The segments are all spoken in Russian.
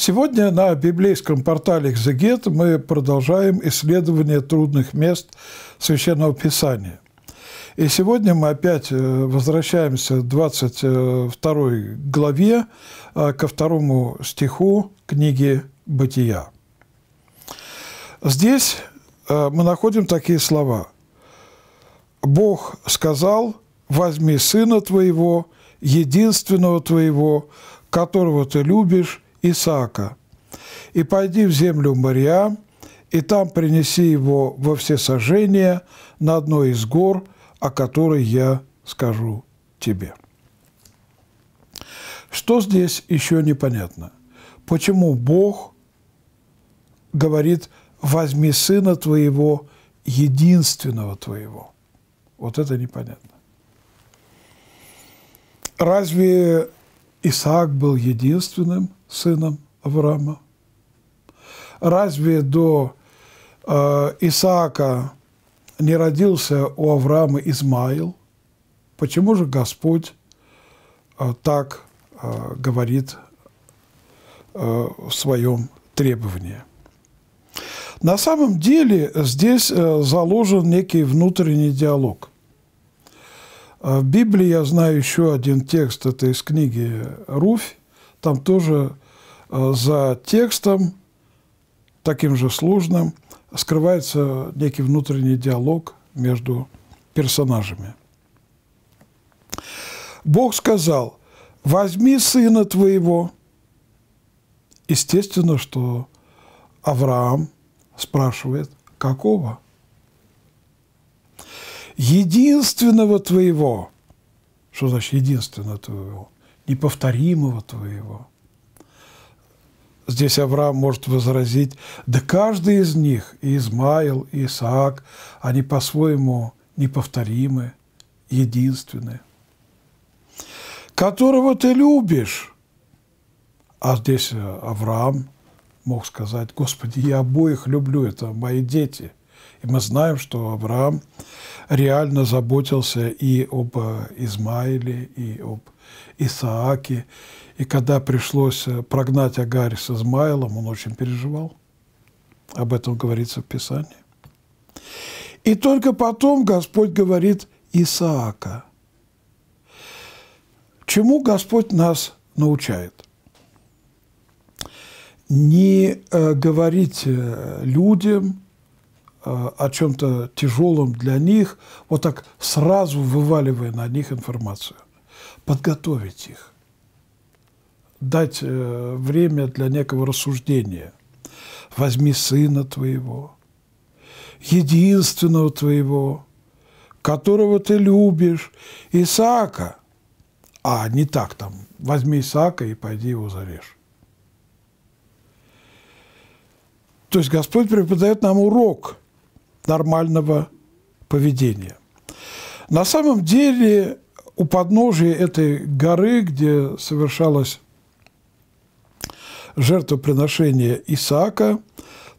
Сегодня на библейском портале «Экзегет» мы продолжаем исследование трудных мест Священного Писания. И сегодня мы опять э, возвращаемся к 22 главе, э, ко второму стиху книги «Бытия». Здесь э, мы находим такие слова. «Бог сказал, возьми сына твоего, единственного твоего, которого ты любишь, Исаака. И пойди в землю Мария, и там принеси его во все сожжения на одной из гор, о которой я скажу тебе. Что здесь еще непонятно? Почему Бог говорит «возьми сына твоего, единственного твоего»? Вот это непонятно. Разве Исаак был единственным – сыном Авраама? Разве до э, Исаака не родился у Авраама Измаил? Почему же Господь э, так э, говорит э, в своем требовании? На самом деле здесь э, заложен некий внутренний диалог. В Библии я знаю еще один текст, это из книги Руфь, там тоже э, за текстом, таким же сложным, скрывается некий внутренний диалог между персонажами. Бог сказал, возьми сына твоего. Естественно, что Авраам спрашивает, какого? Единственного твоего. Что значит единственного твоего? неповторимого твоего. Здесь Авраам может возразить, да каждый из них, и Измаил, и Исаак, они по-своему неповторимы, единственны. Которого ты любишь, а здесь Авраам мог сказать, Господи, я обоих люблю, это мои дети – и мы знаем, что Авраам реально заботился и об э, Измаиле, и об Исааке. И когда пришлось э, прогнать Агарь с Измаилом, он очень переживал. Об этом говорится в Писании. И только потом Господь говорит Исаака. Чему Господь нас научает? Не э, говорить э, людям, Э, о чем-то тяжелом для них, вот так сразу вываливая на них информацию. Подготовить их, дать э, время для некого рассуждения. Возьми сына твоего, единственного твоего, которого ты любишь, Исаака. А, не так там, возьми Исаака и пойди его зарежь. То есть Господь преподает нам урок – нормального поведения. На самом деле у подножия этой горы, где совершалось жертвоприношение Исаака,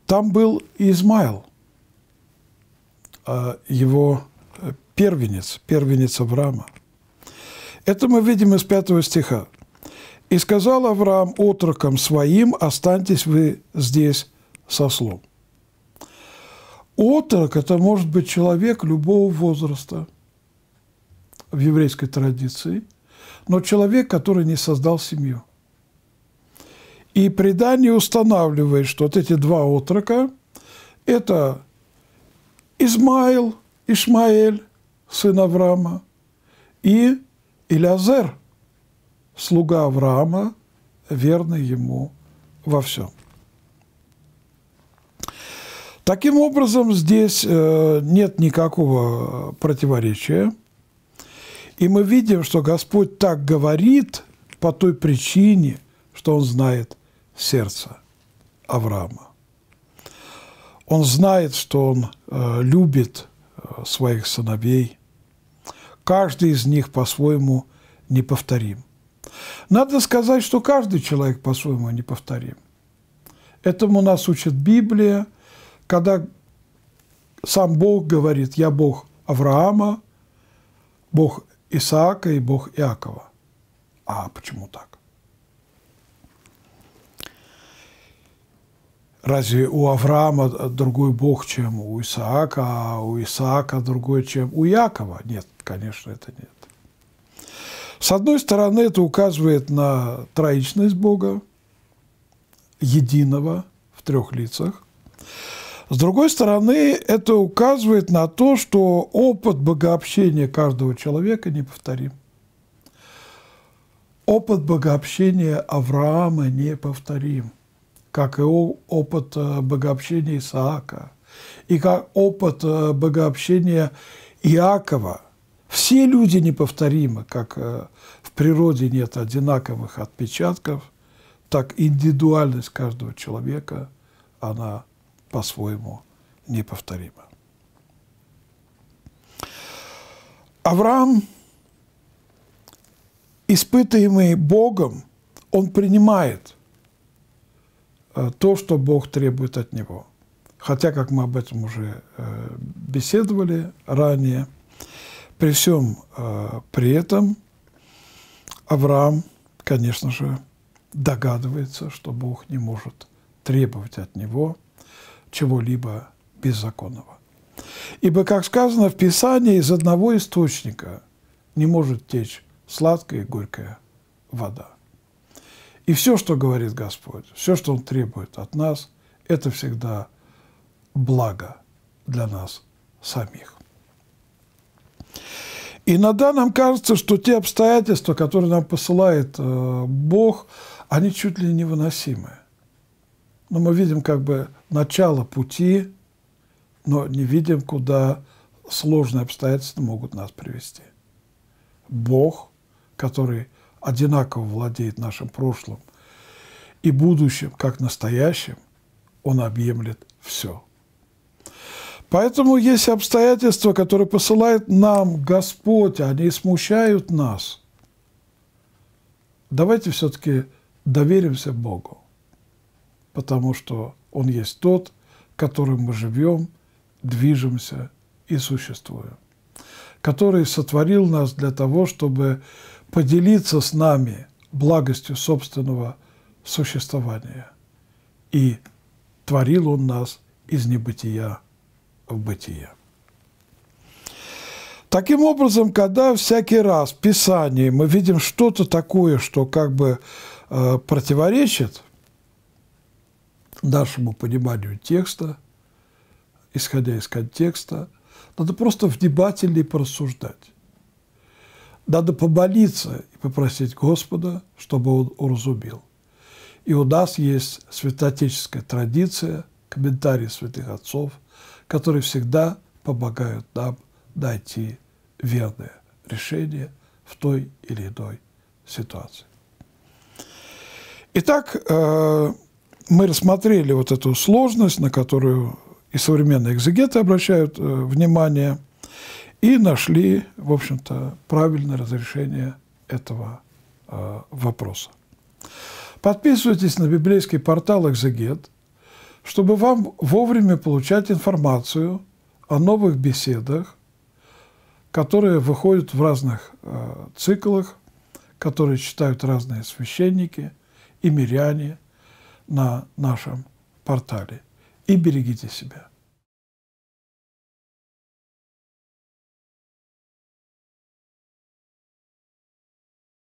там был Измаил, а, его э, первенец, первенец Авраама. Это мы видим из пятого стиха. «И сказал Авраам отрокам своим, останьтесь вы здесь со слом». Отрок – это может быть человек любого возраста в еврейской традиции, но человек, который не создал семью. И предание устанавливает, что вот эти два отрока – это Измаил, Ишмаэль, сын Авраама, и Илязер, слуга Авраама, верный ему во всем. Таким образом, здесь э, нет никакого противоречия. И мы видим, что Господь так говорит по той причине, что Он знает сердце Авраама. Он знает, что Он э, любит э, своих сыновей. Каждый из них по-своему неповторим. Надо сказать, что каждый человек по-своему неповторим. Этому нас учит Библия – когда сам Бог говорит, я Бог Авраама, Бог Исаака и Бог Иакова. А почему так? Разве у Авраама другой Бог, чем у Исаака, а у Исаака другой, чем у Якова? Нет, конечно, это нет. С одной стороны, это указывает на троичность Бога, единого в трех лицах. С другой стороны, это указывает на то, что опыт богообщения каждого человека неповторим. Опыт богообщения Авраама неповторим, как и опыт э, богообщения Исаака, и как опыт э, богообщения Иакова. Все люди неповторимы, как э, в природе нет одинаковых отпечатков, так индивидуальность каждого человека, она – по-своему неповторимо. Авраам, испытываемый Богом, он принимает э, то, что Бог требует от него. Хотя, как мы об этом уже э, беседовали ранее, при всем э, при этом Авраам, конечно же, догадывается, что Бог не может требовать от него чего-либо беззаконного. Ибо, как сказано в Писании, из одного источника не может течь сладкая и горькая вода. И все, что говорит Господь, все, что Он требует от нас, это всегда благо для нас самих. Иногда нам кажется, что те обстоятельства, которые нам посылает э, Бог, они чуть ли невыносимы. Но мы видим как бы начало пути, но не видим, куда сложные обстоятельства могут нас привести. Бог, который одинаково владеет нашим прошлым и будущим, как настоящим, Он объемлет все. Поэтому есть обстоятельства, которые посылает нам Господь, а они смущают нас. Давайте все-таки доверимся Богу потому что Он есть тот, которым мы живем, движемся и существуем, который сотворил нас для того, чтобы поделиться с нами благостью собственного существования. И творил Он нас из небытия в бытие. Таким образом, когда всякий раз в Писании мы видим что-то такое, что как бы э, противоречит нашему пониманию текста, исходя из контекста. Надо просто внимательнее порассуждать. Надо помолиться и попросить Господа, чтобы Он уразумел. И у нас есть святоотеческая традиция, комментарии святых отцов, которые всегда помогают нам найти верное решение в той или иной ситуации. Итак, э, мы рассмотрели вот эту сложность, на которую и современные экзегеты обращают э, внимание, и нашли, в общем-то, правильное разрешение этого э, вопроса. Подписывайтесь на библейский портал «Экзегет», чтобы вам вовремя получать информацию о новых беседах, которые выходят в разных э, циклах, которые читают разные священники и миряне – на нашем портале. И берегите себя.